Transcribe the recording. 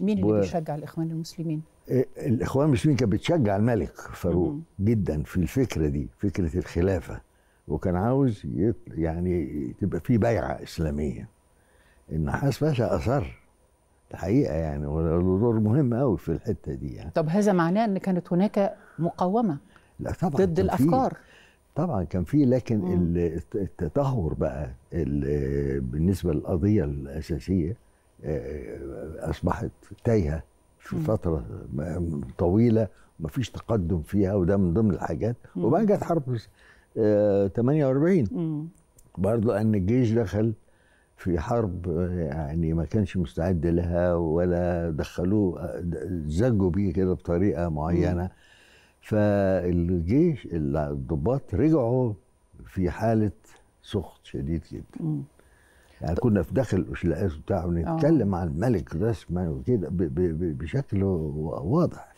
مين اللي و... بيشجع الاخوان المسلمين؟ إيه، الاخوان المسلمين كانت بتشجع الملك فاروق جدا في الفكره دي فكره الخلافه وكان عاوز يطل... يعني تبقى في بيعه اسلاميه النحاس باشا اصر الحقيقه يعني وله دور مهم قوي في الحته دي يعني طب هذا معناه ان كانت هناك مقاومه لا طبعا ضد الافكار طبعا كان في لكن التدهور بقى بالنسبه للقضيه الاساسيه آه، آه، اصبحت تايهه في فتره طويله فيش تقدم فيها وده من ضمن الحاجات وبعدين جت حرب 48 برضو ان الجيش دخل في حرب آه، يعني ما كانش مستعد لها ولا دخلوه زجوا بيه كده بطريقه معينه فالجيش الضباط رجعوا في حاله سخط شديد جدا يعني كنا في داخل الاشلاءات بتاعه نتكلم آه. عن الملك رسما وكده بشكل واضح